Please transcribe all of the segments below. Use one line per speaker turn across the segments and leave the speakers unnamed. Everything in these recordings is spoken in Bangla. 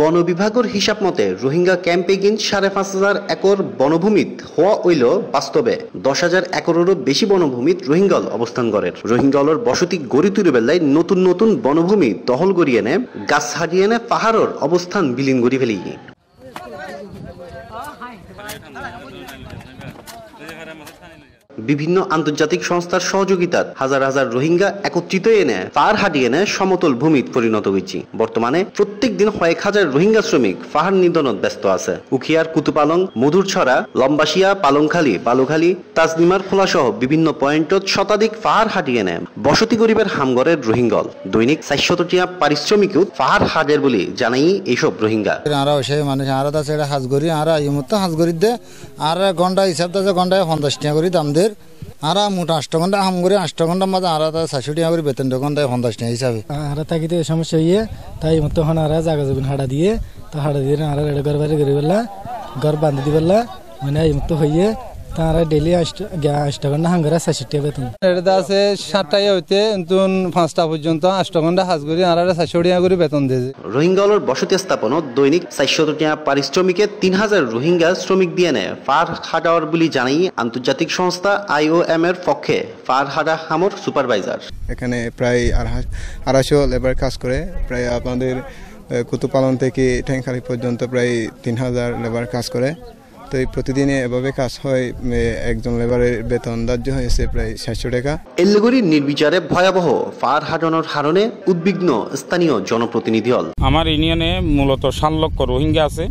বন বিভাগের হিসাব মতে রোহিঙ্গা ক্যাম্পে গিন সাড়ে পাঁচ হাজার একর বনভূমিত হওয়া হইল বাস্তবে দশ হাজার একরেরও বেশি বনভূমিত রোহিঙ্গল অবস্থান করে রোহিঙ্গলের বসতি গড়ি তুলে বেলায় নতুন নতুন বনভূমি দহল গড়িয়ে নে গাছ হারিয়ে নে পাহাড়ের অবস্থান বিলীন গড়ি ফেলি বিভিন্ন আন্তর্জাতিক সংস্থার সহযোগিতার হাজার হাজার রোহিঙ্গা একত্রিত এনে পার হাটিয়ে এনে সমতল ভূমিত পরিণত হয়েছি বর্তমানে প্রত্যেক দিন কয়েক হাজার রোহিঙ্গা শ্রমিক ফাহার নিধনত ব্যস্ত আছে উখিয়ার কুতুপালং মধুরছড়া লম্বাসিয়া পালংখালী বালুখালী তাজনিমার খোলাসহ বিভিন্ন পয়েন্টত শতাধিক ফাহার হাটিয়ে এনে বসতি গরিবের হামগড়ের রোহিঙ্গল দৈনিক চারশত টিয়া পারিশ্রমিকও পাহাড় হাজের বলে জানাই এইসব রোহিঙ্গা আরা মানুষ আরা দাস হাজগরি আরা এই মুহূর্তে দে আর ঘন্টা হিসাব দাসে ঘন্টায় পঞ্চাশ টাকা করি দাম দে আমাদের আরা মোট আষ্ট ঘন্টা হাম করে আষ্ট ঘন্টা মাঝে আরা তাই চারশো
টাকা করে বেতন দোকান দেয় পঞ্চাশ টাকা হিসাবে
আরা থাকিতে সমস্যা হইয়ে তাই মতো হন আরা জাগা যাবেন হাড়া দিয়ে তো হাড়া দিয়ে আর রেড ঘর বাড়ি গড়ি পেলা ঘর বান্ধি দিবেলা মানে এই মতো হইয়ে তারা ডেলি আষ্ট ঘন্টা হাঙ্গার ষাট টাকা বেতন এটা আছে সাতটায় হইতে নতুন পাঁচটা পর্যন্ত আষ্ট ঘন্টা হাজ করি আর চারশো করে বেতন দিয়েছে রোহিঙ্গালর বসতি স্থাপন দৈনিক চারশো টাকা পারিশ্রমিকে তিন হাজার রোহিঙ্গা শ্রমিক দিয়ে নেয় ফার হাডাওয়ার বলে জানাই আন্তর্জাতিক সংস্থা আইওএম এর পক্ষে ফার হাডা হামর সুপারভাইজার এখানে প্রায় আড়াইশো লেবার কাজ করে প্রায় আপনাদের কুতুপালন থেকে ঠ্যাংখালি পর্যন্ত প্রায় তিন হাজার লেবার কাজ করে তো এই প্রতিদিনে এভাবে কাজ হয় একজন লেবারের বেতন দাহ্য হয়েছে প্রায় সাতশো টাকা এল্লেগুড়ির নির্বিচারে ভয়াবহ ফার হারানোর হারণে উদ্বিগ্ন স্থানীয় জনপ্রতিনিধি হল
আমার ইউনিয়নে মূলত সাত লক্ষ রোহিঙ্গা আছে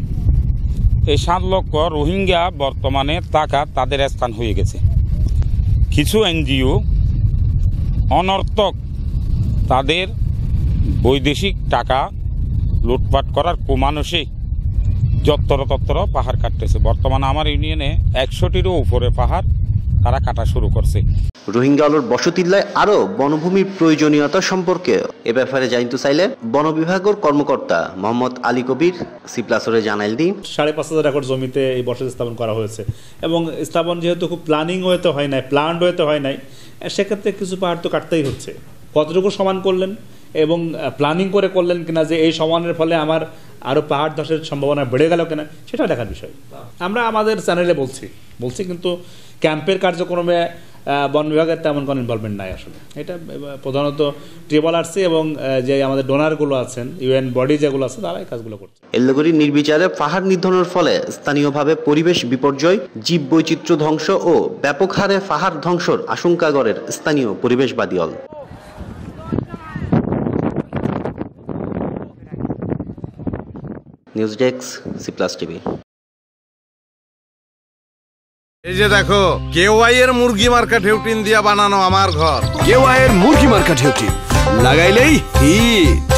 এই সাত লক্ষ রোহিঙ্গা বর্তমানে টাকা তাদের স্থান হয়ে গেছে কিছু এনজিও অনর্থক তাদের বৈদেশিক টাকা লুটপাট করার কুমানসিক তত্তর পাহাড় কাটতেছে বর্তমানে আমার ইউনিয়নে একশোটিরও উপরে পাহাড় তারা কাটা শুরু করছে
রোহিঙ্গালোর বসতিল্লায় আরও বনভূমির প্রয়োজনীয়তা সম্পর্কে এ ব্যাপারে জানতে চাইলে বন বিভাগের কর্মকর্তা মোহাম্মদ আলী
কবির সিপ্লাসরে জানাইল দিন সাড়ে পাঁচ হাজার একর জমিতে এই বসতি স্থাপন করা হয়েছে এবং স্থাপন যেহেতু খুব প্ল্যানিং হতে হয় নাই প্ল্যান্ড হয়েতে হয় নাই সেক্ষেত্রে কিছু পাহাড় তো কাটতেই হচ্ছে কতটুকু সমান করলেন এবং প্ল্যানিং করে করলেন কিনা যে এই সমানের ফলে আমার আরও পাহাড় ধসের সম্ভাবনা বেড়ে গেল কিনা সেটা দেখার বিষয় আমরা আমাদের চ্যানেলে বলছি বলছি কিন্তু ক্যাম্পের কার্যক্রমে বন বিভাগের তেমন কোনো ইনভলভমেন্ট নাই আসলে এটা প্রধানত আরসি এবং যে আমাদের ডোনারগুলো আছেন ইউএন বডি যেগুলো আছে তারা এই কাজগুলো করছে
এলগরি নির্বিচারে পাহাড় নির্ধারণের ফলে স্থানীয়ভাবে পরিবেশ বিপর্যয় জীব বৈচিত্র্য ধ্বংস ও ব্যাপক হারে পাহাড় ধ্বংসর আশঙ্কা স্থানীয় পরিবেশবাদী all news desk C plus TV এই যে দেখো কেওয়াই এর মুরগি মার্কা ঢেউটিন দিয়া বানানো আমার ঘর কেওয়াই এর মুরগি মার্কা ঢেউটিন
লাগাইলেই হিট